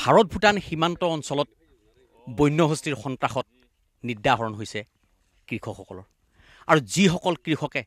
ভাৰত ভূটান সীমান্ত অঞ্চলত বন্যহস্তিৰ সন্ত্ৰাসত নিৰ্দাহৰণ হৈছে কৃষকসকলৰ আৰু যিসকল কৃষকে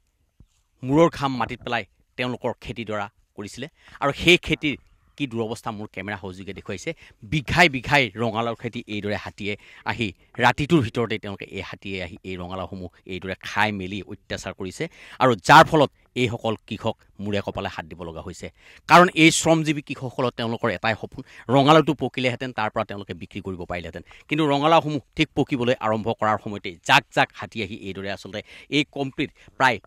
মূৰৰ ঘাম মাটিত পেলাই তেওঁলোকৰ খেতিডৰা কৰিছিলে আৰু সেই খেতিৰ কি দুৰৱস্থা মোৰ কেমেৰা সহযোগে দেখুৱাইছে বিঘাই বিঘাই ৰঙালাওৰ খেতি এইদৰে হাতীয়ে আহি ৰাতিটোৰ ভিতৰতে তেওঁলোকে এই হাতীয়ে আহি এই ৰঙালাওসমূহ এইদৰে খাই মেলি অত্যাচাৰ কৰিছে আৰু যাৰ ফলত এইসকল কৃষক মূৰে কপালে হাত দিব লগা হৈছে কাৰণ এই শ্ৰমজীৱী কৃষকসকলৰ তেওঁলোকৰ এটাই সপোন ৰঙালাওটো পকিলেহেঁতেন তাৰ পৰা তেওঁলোকে বিক্ৰী কৰিব পাৰিলেহেঁতেন কিন্তু ৰঙালাওসমূহ ঠিক পকিবলৈ আৰম্ভ কৰাৰ সময়তে জাক জাক হাতী আহি এইদৰে আচলতে এই কমপ্লিট প্ৰায়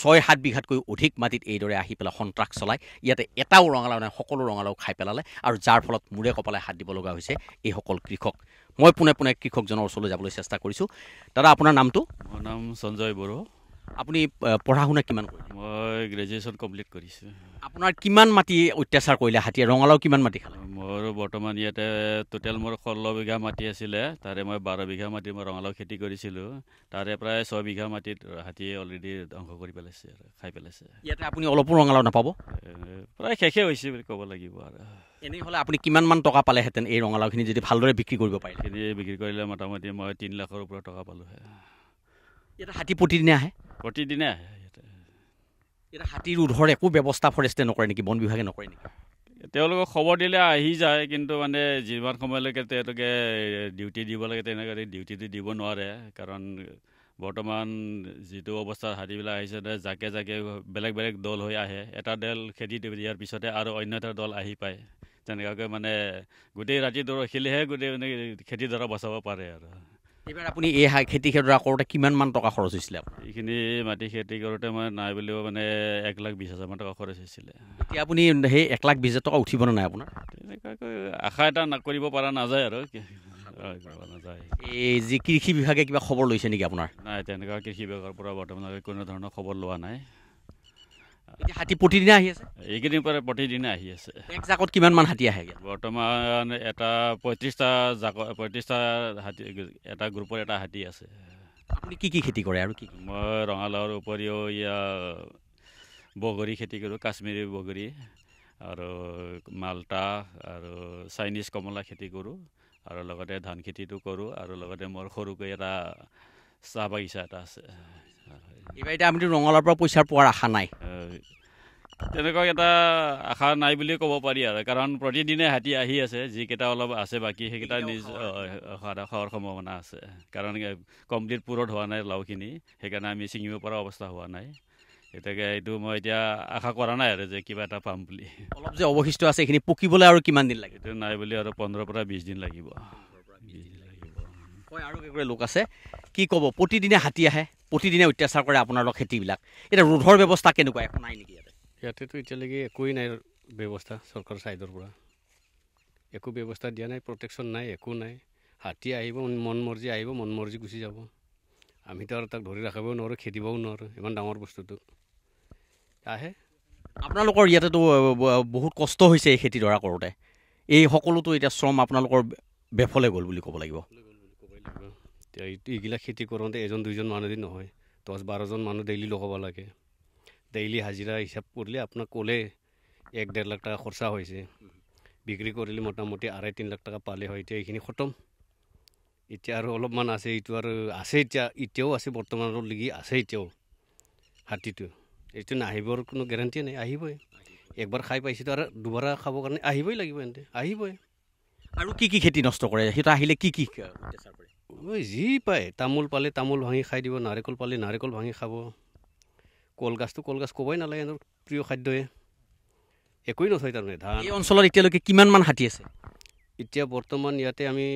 ছয় সাত বিঘাতকৈ অধিক মাটিত এইদৰে আহি পেলাই সন্ত্ৰাস চলায় ইয়াতে এটাও ৰঙালাও নাই সকলো ৰঙালাও খাই পেলালে আৰু যাৰ ফলত মূৰে কপালে হাত দিব লগা হৈছে এইসকল কৃষক মই পোনে পোনে কৃষকজনৰ ওচৰলৈ যাবলৈ চেষ্টা কৰিছোঁ দাদা আপোনাৰ নামটো মোৰ নাম সঞ্জয় বড়ো আপুনি পঢ়া শুনা কিমান মই গ্ৰেজুৱেশ্যন কমপ্লিট কৰিছোঁ আপোনাৰ কিমান মাটি অত্যাচাৰ কৰিলে হাতীয়ে ৰঙালাও কিমান মাটি খালে মোৰ বৰ্তমান ইয়াতে টোটেল মোৰ ষোল্ল বিঘা মাটি আছিলে তাৰে মই বাৰ বিঘা মাটি মই ৰঙালাও খেতি কৰিছিলোঁ তাৰে প্ৰায় ছয় বিঘা মাটিত হাতীয়ে অলৰেডি ধ্বংস কৰি পেলাইছে আৰু খাই পেলাইছে ইয়াতে আপুনি অলপো ৰঙালাও নাপাব প্ৰায় শেষে হৈছে বুলি ক'ব লাগিব আৰু এনেই হ'লে আপুনি কিমানমান টকা পালেহেঁতেন এই ৰঙালাওখিনি যদি ভালদৰে বিক্ৰী কৰিব পাৰিলে বিক্ৰী কৰিলে মোটামুটি মই তিনি লাখৰ ওপৰত টকা পালোঁহে ইয়াতে হাতী প্ৰতিদিনে আহে প্ৰতিদিনে আহে এতিয়া হাতীৰ উদ্ধৰ একো ব্যৱস্থা ফৰেষ্টে নকৰে নেকি বন বিভাগে নকৰে নেকি তেওঁলোকক খবৰ দিলে আহি যায় কিন্তু মানে যিমান সময়লৈকে তেওঁলোকে ডিউটি দিব লাগে তেনেকৈ ডিউটিটো দিব নোৱাৰে কাৰণ বৰ্তমান যিটো অৱস্থাত হাতীবিলাক আহিছে জাকে জাকে বেলেগ বেলেগ দল হৈ আহে এটা দল খেদি দিয়াৰ পিছতে আৰু অন্য এটা দল আহি পায় তেনেকুৱাকৈ মানে গোটেই ৰাতিটো ৰখিলেহে গোটেই মানে খেতিডৰা বচাব পাৰে আৰু এইবাৰ আপুনি এই খেতি খেতৰা কৰোঁতে কিমানমান টকা খৰচ হৈছিলে আপোনাৰ এইখিনি মাটি খেতি কৰোঁতে মই নাই বুলিও মানে এক লাখ বিছ হাজাৰমান টকা খৰচ হৈছিলে এতিয়া আপুনি সেই এক লাখ বিছ হাজাৰ টকা উঠিব নাই আপোনাৰ তেনেকুৱাকৈ আশা এটা নকৰিব পৰা নাযায় আৰু এই যি কৃষি বিভাগে কিবা খবৰ লৈছে নেকি আপোনাৰ নাই তেনেকুৱা কৃষি বিভাগৰ পৰা বৰ্তমানলৈ কোনো ধৰণৰ খবৰ লোৱা নাই হাতী প্ৰতিদিনে আহি আছে এইকেইদিন পৰা প্ৰতিদিনে আহি আছে এক জাকত কিমানমান হাতী আহে বৰ্তমান এটা পঁয়ত্ৰিছটা জাকত পঁয়ত্ৰিছটা হাতী এটা গ্ৰুপৰ এটা হাতী আছে আপুনি কি কি খেতি কৰে আৰু কি মই ৰঙালাওৰ উপৰিও ইয়াৰ বগৰী খেতি কৰোঁ কাশ্মীৰী বগৰী আৰু মাল্টা আৰু চাইনিজ কমলা খেতি কৰোঁ আৰু লগতে ধান খেতিটো কৰোঁ আৰু লগতে মোৰ সৰুকৈ এটা চাহ বাগিচা এটা আছে এইবাৰ এতিয়া আমিতো ৰঙালাওৰ পৰা পইচা পোৱাৰ আশা নাই তেনেকুৱা এটা আশা নাই বুলিয়ে ক'ব পাৰি আৰু কাৰণ প্ৰতিদিনে হাতী আহি আছে যিকেইটা অলপ আছে বাকী সেইকেইটা নিজ হোৱাৰ সম্ভাৱনা আছে কাৰণ কমপ্লিট পূৰঠ হোৱা নাই লাওখিনি সেইকাৰণে আমি ছিঙিব পৰা অৱস্থা হোৱা নাই গতিকে এইটো মই এতিয়া আশা কৰা নাই আৰু যে কিবা এটা পাম বুলি অলপ যে অৱশিষ্ট আছে এইখিনি পকিবলৈ আৰু কিমান দিন লাগে এইটো নাই বুলি আৰু পোন্ধৰৰ পৰা বিছ দিন লাগিব লোক আছে কি ক'ব প্ৰতিদিনে হাতী আহে প্ৰতিদিনে অত্যাচাৰ কৰে আপোনালোকৰ খেতিবিলাক এতিয়া ৰোধৰ ব্যৱস্থা কেনেকুৱা একো নাই নেকি ইয়াতেতো এতিয়ালৈকে একোৱেই নাই ব্যৱস্থা চৰকাৰৰ ছাইডৰ পৰা একো ব্যৱস্থা দিয়া নাই প্ৰটেকশ্যন নাই একো নাই হাতী আহিব মন মনমৰ্জি আহিব মন মনমৰ্জি গুচি যাব আমিতো আৰু তাক ধৰি ৰাখিবও নোৱাৰোঁ খেদিবও নোৱাৰোঁ ইমান ডাঙৰ বস্তুটো আহে আপোনালোকৰ ইয়াতেতো বহুত কষ্ট হৈছে এই খেতি ধৰা কৰোঁতে এই সকলোতো এতিয়া শ্ৰম আপোনালোকৰ বেফলে গ'ল বুলি ক'ব লাগিব এইগিলা খেতি কৰোঁতে এজন দুজন মানুহ দি নহয় দহ বাৰজন মানুহ ডেইলি লগাব লাগে ডেইলি হাজিৰা হিচাপ কৰিলে আপোনাক ক'লে এক ডেৰ লাখ টকা খৰচা হৈছে বিক্ৰী কৰিলে মোটামুটি আঢ়ৈ তিনি লাখ টকা পালে হয় এতিয়া এইখিনি খতম এতিয়া আৰু অলপমান আছে এইটো আৰু আছে এতিয়া এতিয়াও আছে বৰ্তমানলৈকে আছে এতিয়াও হাতীটো এইটো নাহিবৰ কোনো গেৰাণ্টিয়ে নাই আহিবই একবাৰ খাই পাইছিলোঁ আৰু দুবাৰ খাবৰ কাৰণে আহিবই লাগিব এনে আহিবই আৰু কি কি খেতি নষ্ট কৰে সেইটো আহিলে কি কি যি পায় তামোল পালে তামোল ভাঙি খাই দিব নাৰিকল পালে নাৰিকল ভাঙি খাব কলগাছটো কলগাছ ক'বই নালাগে প্ৰিয় খাদ্যই একোৱেই নথয় তাৰমানে ধান অঞ্চলত এতিয়ালৈকে কিমানমান হাতী আছে এতিয়া বৰ্তমান ইয়াতে আমি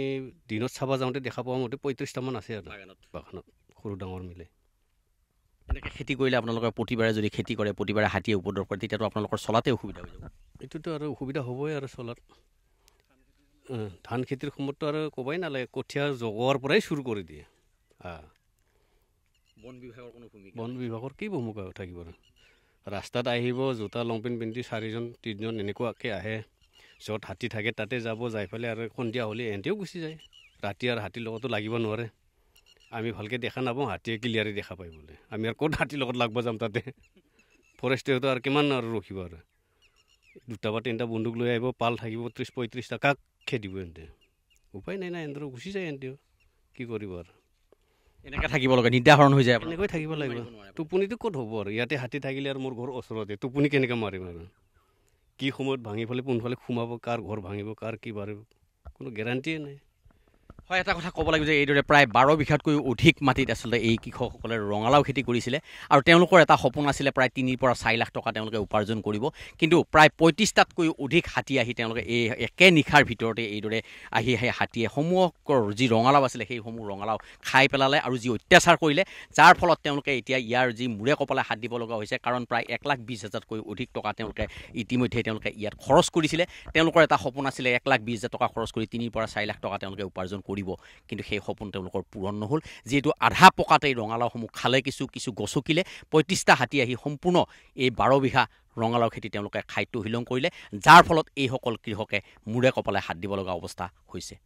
দিনত চাব যাওঁতে দেখা পোৱা মতে পঁয়ত্ৰিছটামান আছে আৰু বাগানত সৰু ডাঙৰ মিলে এনেকৈ খেতি কৰিলে আপোনালোকে প্ৰতিবাৰে যদি খেতি কৰে প্ৰতিবাৰে হাতীয়ে উপদ্ৰৱ কৰে তেতিয়াতো আপোনালোকৰ চলাতে অসুবিধা হৈ যাব এইটোতো আৰু অসুবিধা হ'বই আৰু চলাত ধান খেতিৰ সময়ততো আৰু ক'বই নালাগে কঠীয়া জগোৱাৰ পৰাই চুৰ কৰি দিয়ে বন বিভাগৰ কি ভূমিকা থাকিব ৰাস্তাত আহিব জোতা লংপেণ্ট পিন্ধি চাৰিজন তিনিজন এনেকুৱাকৈ আহে য'ত হাতী থাকে তাতে যাব যাই পেলাই আৰু সন্ধিয়া হ'লে ইহঁতেও গুচি যায় ৰাতি আৰু হাতীৰ লগতো লাগিব নোৱাৰে আমি ভালকৈ দেখা নাপাওঁ হাতীয়ে ক্লিয়াৰে দেখা পাই বোলে আমি আৰু ক'ত হাতীৰ লগত লাগিব যাম তাতে ফৰেষ্টেতো আৰু কিমান আৰু ৰখিব আৰু দুটা বা তিনিটা বন্দুক লৈ আহিব পাল থাকিব ত্ৰিছ পঁয়ত্ৰিছটা কাক খেদিব এনেকৈ উপায় নাই নাই এনেদৰে গুচি যায় এনেও কি কৰিব আৰু এনেকৈ থাকিব লাগে নিৰ্ধাৰণ হৈ যায় এনেকৈ থাকিব লাগিব টোপনিটো ক'ত হ'ব আৰু ইয়াতে হাতী থাকিলে আৰু মোৰ ঘৰ ওচৰতে টোপনি কেনেকৈ মাৰিম আৰু কি সময়ত ভাঙি ফালে পোন সোমাব কাৰ ঘৰ ভাঙিব কাৰ কি বাঢ়িব কোনো গেৰাণ্টিয়ে নাই হয় এটা কথা ক'ব লাগিব যে এইদৰে প্ৰায় বাৰ বিঘাতকৈও অধিক মাটিত আচলতে এই কৃষকসকলে ৰঙালাও খেতি কৰিছিলে আৰু তেওঁলোকৰ এটা সপোন আছিলে প্ৰায় তিনিৰ পৰা চাৰি লাখ টকা তেওঁলোকে উপাৰ্জন কৰিব কিন্তু প্ৰায় পঁয়ত্ৰিছটাতকৈও অধিক হাতী আহি তেওঁলোকে এই একে নিশাৰ ভিতৰতে এইদৰে আহি সেই হাতীয়ে সমূহকৰ যি ৰঙালাও আছিলে সেইসমূহ ৰঙালাও খাই পেলালে আৰু যি অত্যাচাৰ কৰিলে যাৰ ফলত তেওঁলোকে এতিয়া ইয়াৰ যি মূৰে কপালে হাত দিব লগা হৈছে কাৰণ প্ৰায় এক লাখ বিছ হাজাৰতকৈও অধিক টকা তেওঁলোকে ইতিমধ্যে তেওঁলোকে ইয়াত খৰচ কৰিছিলে তেওঁলোকৰ এটা সপোন আছিলে এক লাখ বিছ হাজাৰ টকা খৰচ কৰি তিনিৰ পৰা চাৰি লাখ টকা তেওঁলোকে উপাৰ্জন কৰিব পৰিব কিন্তু সেই সপোন তেওঁলোকৰ পূৰণ নহ'ল যিহেতু আধা পকাতে এই ৰঙালাওসমূহ খালে কিছু কিছু গছকিলে পঁয়ত্ৰিছটা হাতী আহি সম্পূৰ্ণ এই বাৰ বিঘা ৰঙালাও খেতি তেওঁলোকে খাদ্য শিলং কৰিলে যাৰ ফলত এইসকল কৃষকে মূৰে কপালে হাত দিব লগা অৱস্থা হৈছে